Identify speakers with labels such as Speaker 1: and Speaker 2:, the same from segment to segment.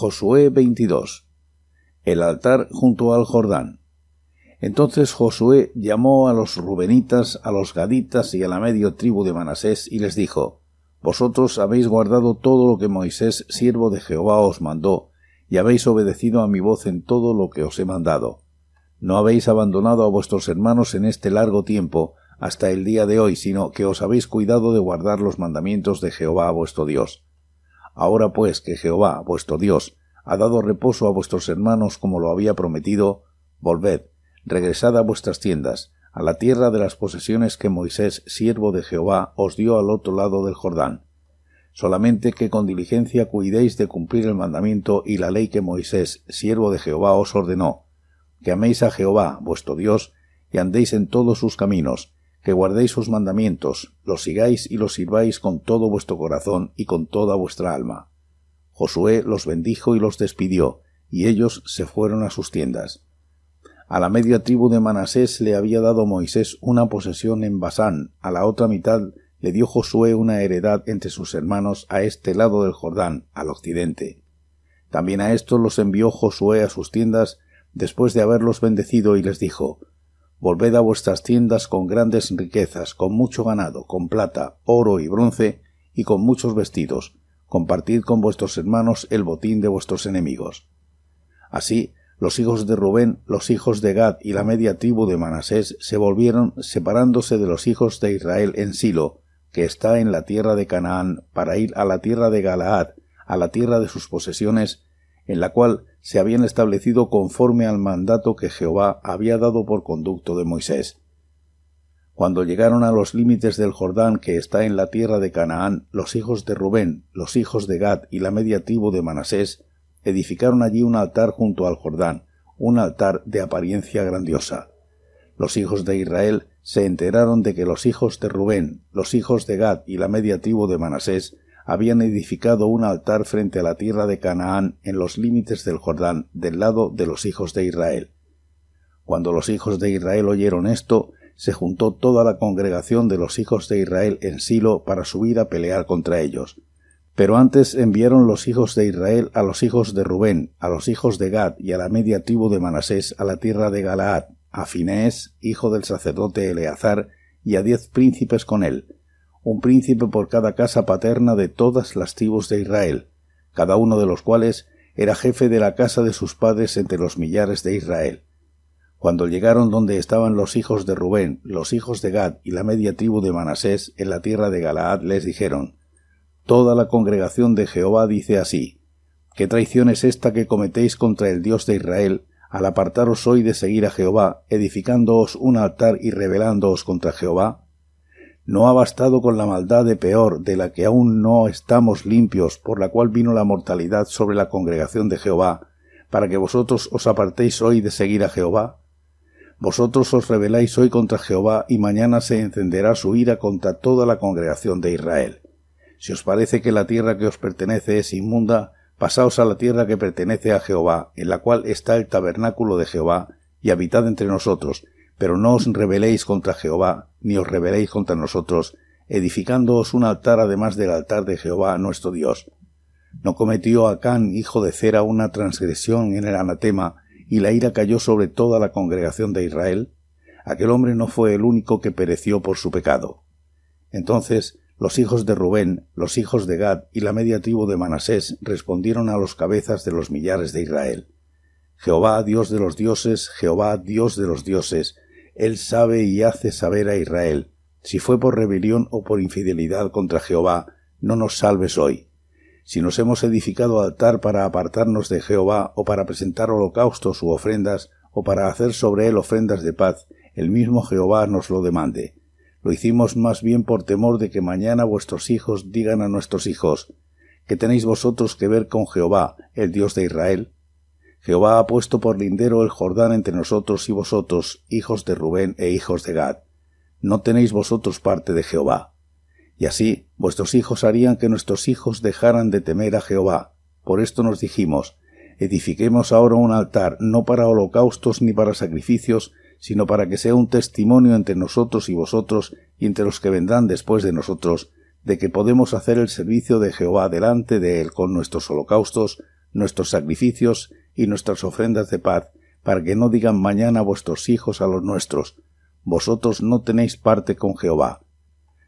Speaker 1: Josué 22. El altar junto al Jordán. Entonces Josué llamó a los rubenitas, a los gaditas y a la medio tribu de Manasés y les dijo, Vosotros habéis guardado todo lo que Moisés, siervo de Jehová, os mandó, y habéis obedecido a mi voz en todo lo que os he mandado. No habéis abandonado a vuestros hermanos en este largo tiempo, hasta el día de hoy, sino que os habéis cuidado de guardar los mandamientos de Jehová vuestro Dios. Ahora pues que Jehová, vuestro Dios, ha dado reposo a vuestros hermanos como lo había prometido, volved, regresad a vuestras tiendas, a la tierra de las posesiones que Moisés, siervo de Jehová, os dio al otro lado del Jordán. Solamente que con diligencia cuidéis de cumplir el mandamiento y la ley que Moisés, siervo de Jehová, os ordenó, que améis a Jehová, vuestro Dios, y andéis en todos sus caminos, que guardéis sus mandamientos, los sigáis y los sirváis con todo vuestro corazón y con toda vuestra alma. Josué los bendijo y los despidió, y ellos se fueron a sus tiendas. A la media tribu de Manasés le había dado Moisés una posesión en Basán, a la otra mitad le dio Josué una heredad entre sus hermanos a este lado del Jordán, al occidente. También a estos los envió Josué a sus tiendas después de haberlos bendecido y les dijo Volved a vuestras tiendas con grandes riquezas, con mucho ganado, con plata, oro y bronce, y con muchos vestidos. Compartid con vuestros hermanos el botín de vuestros enemigos. Así, los hijos de Rubén, los hijos de Gad y la media tribu de Manasés se volvieron separándose de los hijos de Israel en Silo, que está en la tierra de Canaán, para ir a la tierra de Galaad, a la tierra de sus posesiones, en la cual se habían establecido conforme al mandato que Jehová había dado por conducto de Moisés. Cuando llegaron a los límites del Jordán que está en la tierra de Canaán, los hijos de Rubén, los hijos de Gad y la media tribu de Manasés edificaron allí un altar junto al Jordán, un altar de apariencia grandiosa. Los hijos de Israel se enteraron de que los hijos de Rubén, los hijos de Gad y la media tribu de Manasés habían edificado un altar frente a la tierra de Canaán en los límites del Jordán, del lado de los hijos de Israel. Cuando los hijos de Israel oyeron esto, se juntó toda la congregación de los hijos de Israel en Silo para subir a pelear contra ellos. Pero antes enviaron los hijos de Israel a los hijos de Rubén, a los hijos de Gad y a la media tribu de Manasés a la tierra de Galaad, a Finés, hijo del sacerdote Eleazar, y a diez príncipes con él, un príncipe por cada casa paterna de todas las tribus de Israel, cada uno de los cuales era jefe de la casa de sus padres entre los millares de Israel. Cuando llegaron donde estaban los hijos de Rubén, los hijos de Gad y la media tribu de Manasés en la tierra de Galaad, les dijeron Toda la congregación de Jehová dice así ¿Qué traición es esta que cometéis contra el Dios de Israel, al apartaros hoy de seguir a Jehová, edificándoos un altar y rebelándoos contra Jehová? no ha bastado con la maldad de peor, de la que aún no estamos limpios, por la cual vino la mortalidad sobre la congregación de Jehová, para que vosotros os apartéis hoy de seguir a Jehová? Vosotros os rebeláis hoy contra Jehová, y mañana se encenderá su ira contra toda la congregación de Israel. Si os parece que la tierra que os pertenece es inmunda, pasaos a la tierra que pertenece a Jehová, en la cual está el tabernáculo de Jehová, y habitad entre nosotros, pero no os rebeléis contra Jehová, ni os rebeléis contra nosotros, edificándoos un altar además del altar de Jehová nuestro Dios. ¿No cometió Acán, hijo de Cera, una transgresión en el anatema, y la ira cayó sobre toda la congregación de Israel? Aquel hombre no fue el único que pereció por su pecado. Entonces los hijos de Rubén, los hijos de Gad y la media tribu de Manasés respondieron a los cabezas de los millares de Israel. Jehová, Dios de los dioses, Jehová, Dios de los dioses, él sabe y hace saber a Israel, si fue por rebelión o por infidelidad contra Jehová, no nos salves hoy. Si nos hemos edificado altar para apartarnos de Jehová o para presentar holocaustos u ofrendas o para hacer sobre él ofrendas de paz, el mismo Jehová nos lo demande. Lo hicimos más bien por temor de que mañana vuestros hijos digan a nuestros hijos, ¿qué tenéis vosotros que ver con Jehová, el Dios de Israel? Jehová ha puesto por lindero el Jordán entre nosotros y vosotros, hijos de Rubén e hijos de Gad. No tenéis vosotros parte de Jehová. Y así vuestros hijos harían que nuestros hijos dejaran de temer a Jehová. Por esto nos dijimos, edifiquemos ahora un altar, no para holocaustos ni para sacrificios, sino para que sea un testimonio entre nosotros y vosotros y entre los que vendrán después de nosotros, de que podemos hacer el servicio de Jehová delante de él con nuestros holocaustos, nuestros sacrificios y nuestras ofrendas de paz, para que no digan mañana vuestros hijos a los nuestros, vosotros no tenéis parte con Jehová.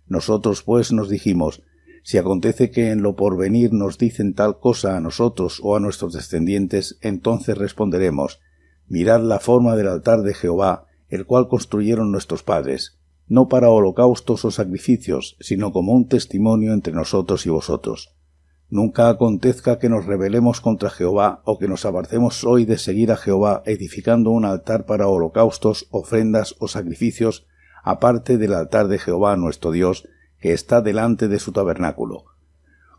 Speaker 1: Nosotros pues nos dijimos, si acontece que en lo porvenir nos dicen tal cosa a nosotros o a nuestros descendientes, entonces responderemos, mirad la forma del altar de Jehová, el cual construyeron nuestros padres, no para holocaustos o sacrificios, sino como un testimonio entre nosotros y vosotros. Nunca acontezca que nos rebelemos contra Jehová o que nos abarcemos hoy de seguir a Jehová edificando un altar para holocaustos, ofrendas o sacrificios, aparte del altar de Jehová nuestro Dios, que está delante de su tabernáculo.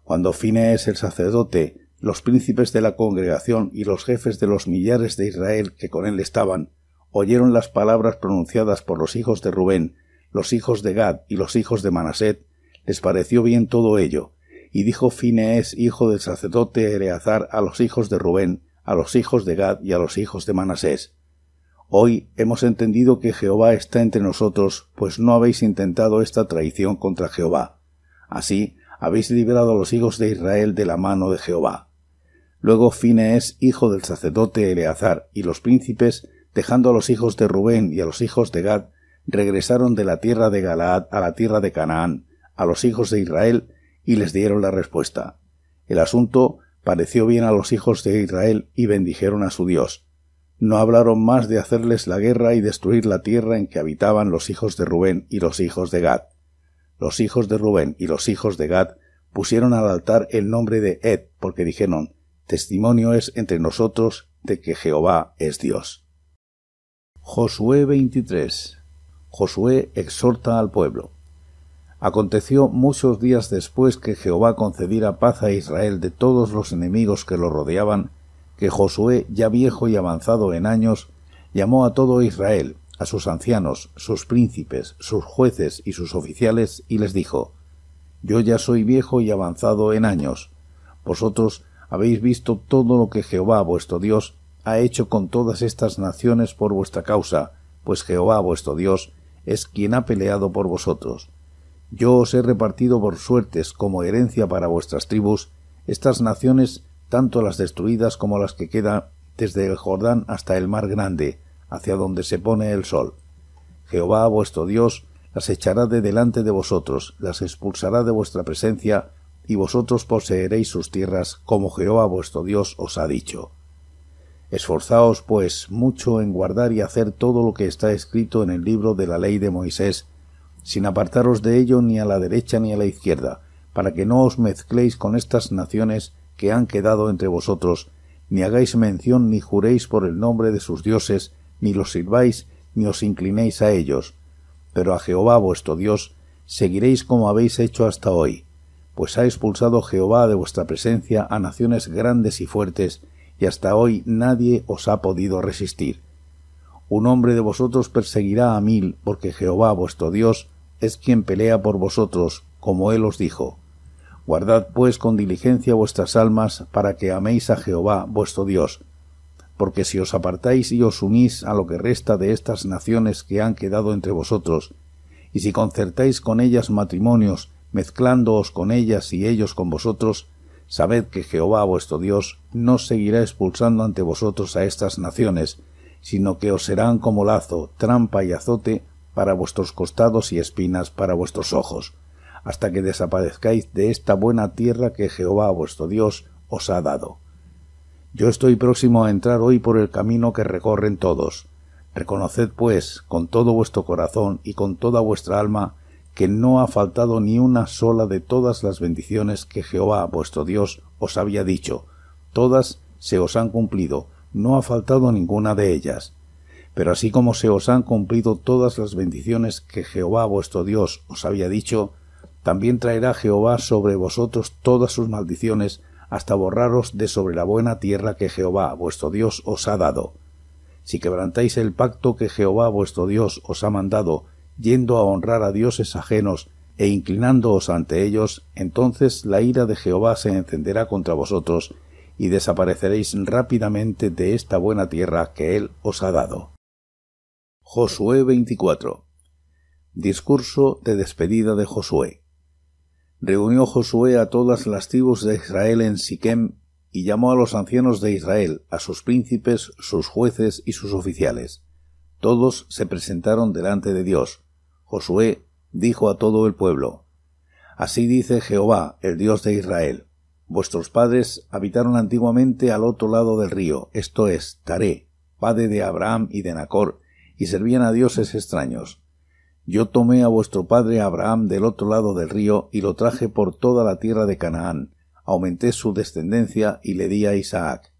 Speaker 1: Cuando Fines el sacerdote, los príncipes de la congregación y los jefes de los millares de Israel que con él estaban, oyeron las palabras pronunciadas por los hijos de Rubén, los hijos de Gad y los hijos de Manaset, les pareció bien todo ello, y dijo Finees, hijo del sacerdote Eleazar, a los hijos de Rubén, a los hijos de Gad y a los hijos de Manasés. Hoy hemos entendido que Jehová está entre nosotros, pues no habéis intentado esta traición contra Jehová. Así habéis liberado a los hijos de Israel de la mano de Jehová. Luego Finees, hijo del sacerdote Eleazar, y los príncipes, dejando a los hijos de Rubén y a los hijos de Gad, regresaron de la tierra de Galaad a la tierra de Canaán, a los hijos de Israel, y les dieron la respuesta. El asunto pareció bien a los hijos de Israel y bendijeron a su Dios. No hablaron más de hacerles la guerra y destruir la tierra en que habitaban los hijos de Rubén y los hijos de Gad. Los hijos de Rubén y los hijos de Gad pusieron al altar el nombre de Ed, porque dijeron, Testimonio es entre nosotros de que Jehová es Dios. Josué 23. Josué exhorta al pueblo. Aconteció muchos días después que Jehová concediera paz a Israel de todos los enemigos que lo rodeaban, que Josué, ya viejo y avanzado en años, llamó a todo Israel, a sus ancianos, sus príncipes, sus jueces y sus oficiales, y les dijo, Yo ya soy viejo y avanzado en años. Vosotros habéis visto todo lo que Jehová vuestro Dios ha hecho con todas estas naciones por vuestra causa, pues Jehová vuestro Dios es quien ha peleado por vosotros. Yo os he repartido por suertes como herencia para vuestras tribus estas naciones, tanto las destruidas como las que quedan desde el Jordán hasta el mar grande, hacia donde se pone el sol. Jehová vuestro Dios las echará de delante de vosotros, las expulsará de vuestra presencia, y vosotros poseeréis sus tierras, como Jehová vuestro Dios os ha dicho. Esforzaos, pues, mucho en guardar y hacer todo lo que está escrito en el libro de la ley de Moisés, sin apartaros de ello ni a la derecha ni a la izquierda, para que no os mezcléis con estas naciones que han quedado entre vosotros, ni hagáis mención ni juréis por el nombre de sus dioses, ni los sirváis, ni os inclinéis a ellos. Pero a Jehová vuestro Dios seguiréis como habéis hecho hasta hoy, pues ha expulsado Jehová de vuestra presencia a naciones grandes y fuertes, y hasta hoy nadie os ha podido resistir un hombre de vosotros perseguirá a mil, porque Jehová vuestro Dios es quien pelea por vosotros, como él os dijo. Guardad pues con diligencia vuestras almas, para que améis a Jehová vuestro Dios, porque si os apartáis y os unís a lo que resta de estas naciones que han quedado entre vosotros, y si concertáis con ellas matrimonios, mezclándoos con ellas y ellos con vosotros, sabed que Jehová vuestro Dios no seguirá expulsando ante vosotros a estas naciones, sino que os serán como lazo, trampa y azote para vuestros costados y espinas para vuestros ojos, hasta que desaparezcáis de esta buena tierra que Jehová vuestro Dios os ha dado. Yo estoy próximo a entrar hoy por el camino que recorren todos. Reconoced, pues, con todo vuestro corazón y con toda vuestra alma, que no ha faltado ni una sola de todas las bendiciones que Jehová vuestro Dios os había dicho. Todas se os han cumplido, no ha faltado ninguna de ellas. Pero así como se os han cumplido todas las bendiciones que Jehová vuestro Dios os había dicho, también traerá Jehová sobre vosotros todas sus maldiciones, hasta borraros de sobre la buena tierra que Jehová vuestro Dios os ha dado. Si quebrantáis el pacto que Jehová vuestro Dios os ha mandado, yendo a honrar a dioses ajenos e inclinándoos ante ellos, entonces la ira de Jehová se encenderá contra vosotros y desapareceréis rápidamente de esta buena tierra que Él os ha dado. Josué 24. Discurso de despedida de Josué. Reunió Josué a todas las tribus de Israel en Siquem y llamó a los ancianos de Israel, a sus príncipes, sus jueces y sus oficiales. Todos se presentaron delante de Dios. Josué dijo a todo el pueblo, Así dice Jehová, el Dios de Israel, Vuestros padres habitaron antiguamente al otro lado del río, esto es, Taré, padre de Abraham y de Nacor, y servían a dioses extraños. Yo tomé a vuestro padre Abraham del otro lado del río y lo traje por toda la tierra de Canaán, aumenté su descendencia y le di a Isaac.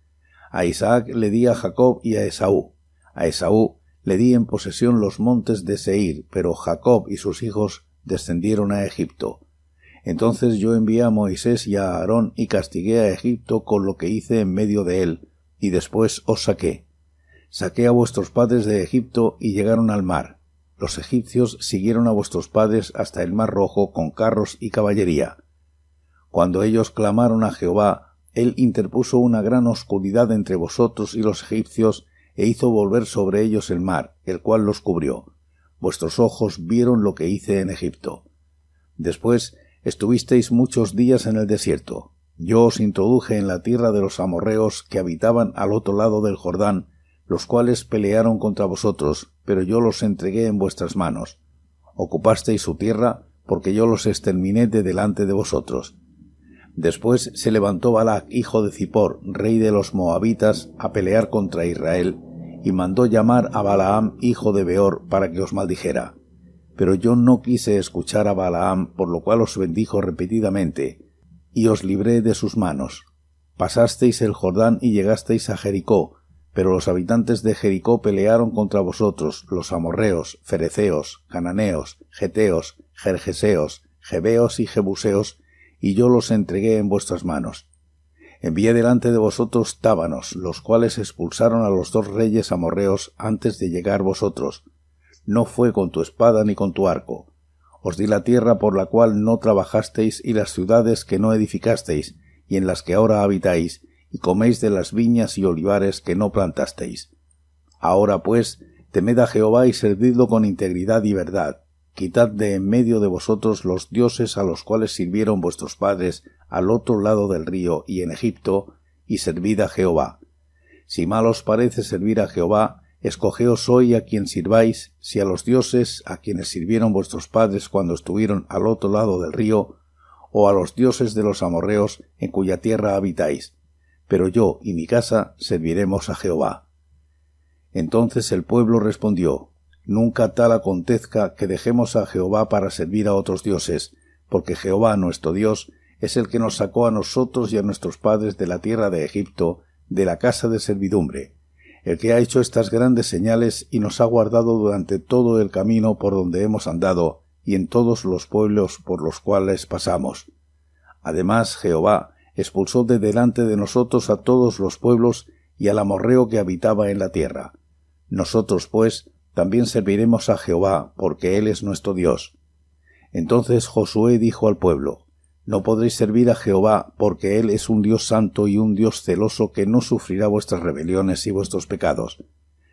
Speaker 1: A Isaac le di a Jacob y a Esaú. A Esaú le di en posesión los montes de Seir, pero Jacob y sus hijos descendieron a Egipto. Entonces yo envié a Moisés y a Aarón y castigué a Egipto con lo que hice en medio de él, y después os saqué. Saqué a vuestros padres de Egipto y llegaron al mar. Los egipcios siguieron a vuestros padres hasta el mar rojo con carros y caballería. Cuando ellos clamaron a Jehová, él interpuso una gran oscuridad entre vosotros y los egipcios, e hizo volver sobre ellos el mar, el cual los cubrió. Vuestros ojos vieron lo que hice en Egipto. Después Estuvisteis muchos días en el desierto. Yo os introduje en la tierra de los amorreos que habitaban al otro lado del Jordán, los cuales pelearon contra vosotros, pero yo los entregué en vuestras manos. Ocupasteis su tierra, porque yo los exterminé de delante de vosotros. Después se levantó Balac, hijo de Cipor, rey de los Moabitas, a pelear contra Israel, y mandó llamar a Balaam, hijo de Beor, para que os maldijera. Pero yo no quise escuchar a Balaam, por lo cual os bendijo repetidamente, y os libré de sus manos. Pasasteis el Jordán y llegasteis a Jericó, pero los habitantes de Jericó pelearon contra vosotros, los amorreos, fereceos, cananeos, geteos, jerjeseos, jebeos y jebuseos, y yo los entregué en vuestras manos. Envié delante de vosotros tábanos, los cuales expulsaron a los dos reyes amorreos antes de llegar vosotros, no fue con tu espada ni con tu arco. Os di la tierra por la cual no trabajasteis y las ciudades que no edificasteis y en las que ahora habitáis, y coméis de las viñas y olivares que no plantasteis. Ahora pues, temed a Jehová y servidlo con integridad y verdad. Quitad de en medio de vosotros los dioses a los cuales sirvieron vuestros padres al otro lado del río y en Egipto, y servid a Jehová. Si mal os parece servir a Jehová, Escogeos hoy a quien sirváis, si a los dioses a quienes sirvieron vuestros padres cuando estuvieron al otro lado del río, o a los dioses de los amorreos en cuya tierra habitáis. Pero yo y mi casa serviremos a Jehová. Entonces el pueblo respondió, Nunca tal acontezca que dejemos a Jehová para servir a otros dioses, porque Jehová nuestro Dios es el que nos sacó a nosotros y a nuestros padres de la tierra de Egipto, de la casa de servidumbre el que ha hecho estas grandes señales y nos ha guardado durante todo el camino por donde hemos andado, y en todos los pueblos por los cuales pasamos. Además, Jehová expulsó de delante de nosotros a todos los pueblos y al amorreo que habitaba en la tierra. Nosotros, pues, también serviremos a Jehová, porque Él es nuestro Dios. Entonces Josué dijo al pueblo, no podréis servir a Jehová, porque Él es un Dios santo y un Dios celoso que no sufrirá vuestras rebeliones y vuestros pecados.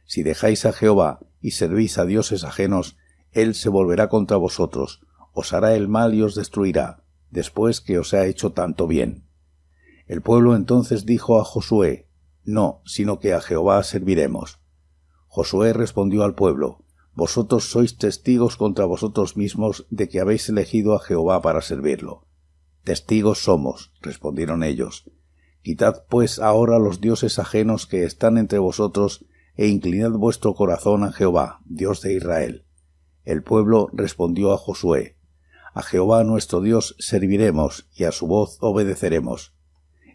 Speaker 1: Si dejáis a Jehová y servís a dioses ajenos, Él se volverá contra vosotros, os hará el mal y os destruirá, después que os ha hecho tanto bien. El pueblo entonces dijo a Josué, No, sino que a Jehová serviremos. Josué respondió al pueblo, Vosotros sois testigos contra vosotros mismos de que habéis elegido a Jehová para servirlo. Testigos somos, respondieron ellos. Quitad pues ahora los dioses ajenos que están entre vosotros, e inclinad vuestro corazón a Jehová, Dios de Israel. El pueblo respondió a Josué A Jehová nuestro Dios serviremos, y a su voz obedeceremos.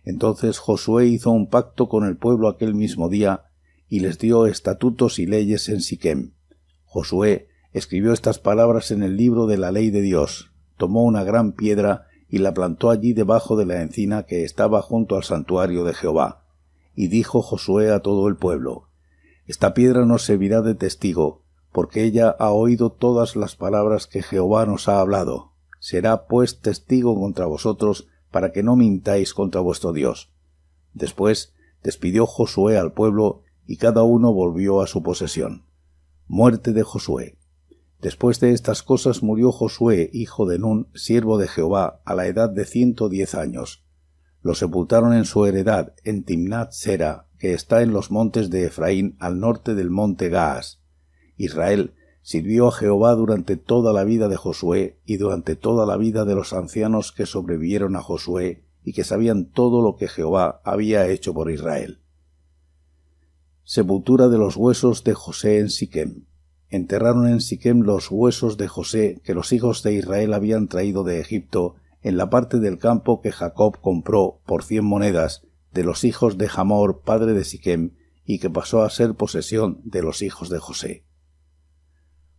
Speaker 1: Entonces Josué hizo un pacto con el pueblo aquel mismo día, y les dio estatutos y leyes en Siquem. Josué escribió estas palabras en el libro de la ley de Dios, tomó una gran piedra y la plantó allí debajo de la encina que estaba junto al santuario de Jehová. Y dijo Josué a todo el pueblo, Esta piedra nos servirá de testigo, porque ella ha oído todas las palabras que Jehová nos ha hablado. Será pues testigo contra vosotros, para que no mintáis contra vuestro Dios. Después despidió Josué al pueblo, y cada uno volvió a su posesión. Muerte de Josué. Después de estas cosas murió Josué, hijo de Nun, siervo de Jehová, a la edad de ciento diez años. Lo sepultaron en su heredad, en Timnat Sera, que está en los montes de Efraín, al norte del monte Gaas. Israel sirvió a Jehová durante toda la vida de Josué y durante toda la vida de los ancianos que sobrevivieron a Josué y que sabían todo lo que Jehová había hecho por Israel. Sepultura de los huesos de José en Siquem enterraron en Siquem los huesos de José que los hijos de Israel habían traído de Egipto en la parte del campo que Jacob compró por cien monedas de los hijos de Jamor, padre de Siquem, y que pasó a ser posesión de los hijos de José.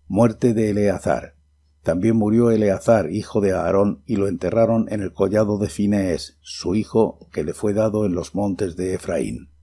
Speaker 1: Muerte de Eleazar. También murió Eleazar, hijo de Aarón, y lo enterraron en el collado de Finees, su hijo, que le fue dado en los montes de Efraín.